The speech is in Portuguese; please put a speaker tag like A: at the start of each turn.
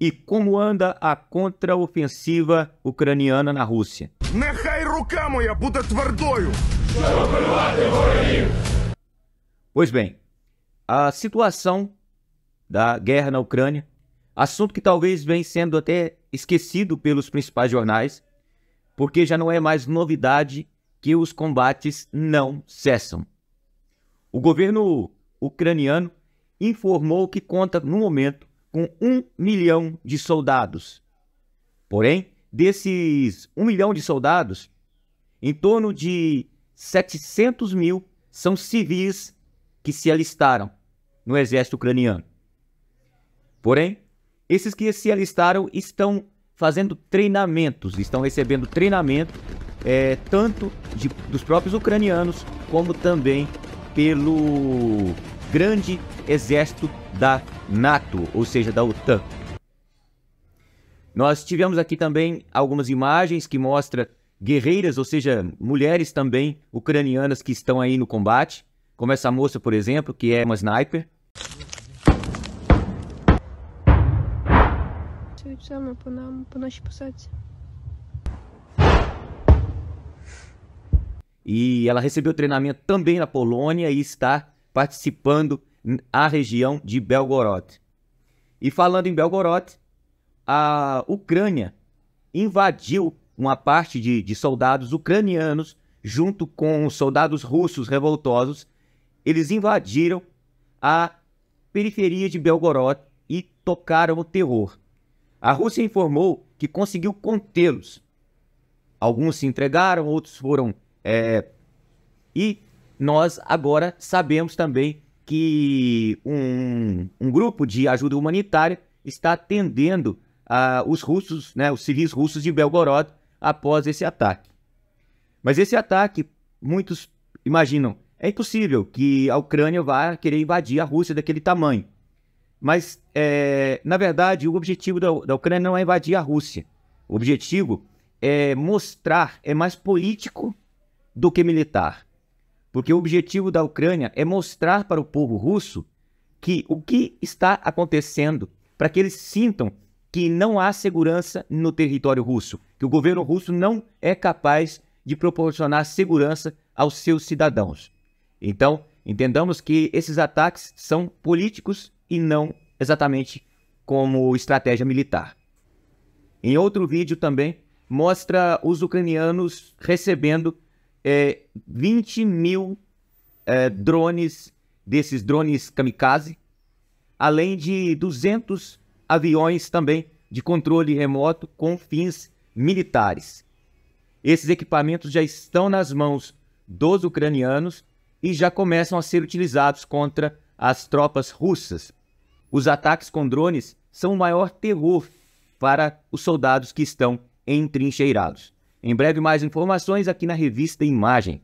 A: E como anda a contraofensiva ucraniana na Rússia? Pois bem, a situação da guerra na Ucrânia, assunto que talvez vem sendo até esquecido pelos principais jornais, porque já não é mais novidade que os combates não cessam. O governo ucraniano informou que conta, no momento, com um milhão de soldados. Porém, desses um milhão de soldados, em torno de 700 mil são civis que se alistaram no exército ucraniano. Porém, esses que se alistaram estão fazendo treinamentos, estão recebendo treinamento é, tanto de, dos próprios ucranianos como também pelo grande exército da NATO, ou seja, da OTAN. Nós tivemos aqui também algumas imagens que mostram guerreiras, ou seja, mulheres também ucranianas que estão aí no combate, como essa moça, por exemplo, que é uma sniper. E ela recebeu treinamento também na Polônia e está participando a região de Belgorod. E falando em Belgorod, a Ucrânia invadiu uma parte de, de soldados ucranianos junto com soldados russos revoltosos. Eles invadiram a periferia de Belgorod e tocaram o terror. A Rússia informou que conseguiu contê-los. Alguns se entregaram, outros foram. É... E nós agora sabemos também que um, um grupo de ajuda humanitária está atendendo ah, os russos, né, os civis russos de Belgorod após esse ataque. Mas esse ataque, muitos imaginam, é impossível que a Ucrânia vá querer invadir a Rússia daquele tamanho. Mas, é, na verdade, o objetivo da, da Ucrânia não é invadir a Rússia. O objetivo é mostrar, é mais político do que militar. Porque o objetivo da Ucrânia é mostrar para o povo russo que o que está acontecendo, para que eles sintam que não há segurança no território russo, que o governo russo não é capaz de proporcionar segurança aos seus cidadãos. Então, entendamos que esses ataques são políticos e não exatamente como estratégia militar. Em outro vídeo também mostra os ucranianos recebendo é, 20 mil é, drones, desses drones kamikaze, além de 200 aviões também de controle remoto com fins militares. Esses equipamentos já estão nas mãos dos ucranianos e já começam a ser utilizados contra as tropas russas. Os ataques com drones são o maior terror para os soldados que estão entrincheirados. Em breve, mais informações aqui na revista Imagem.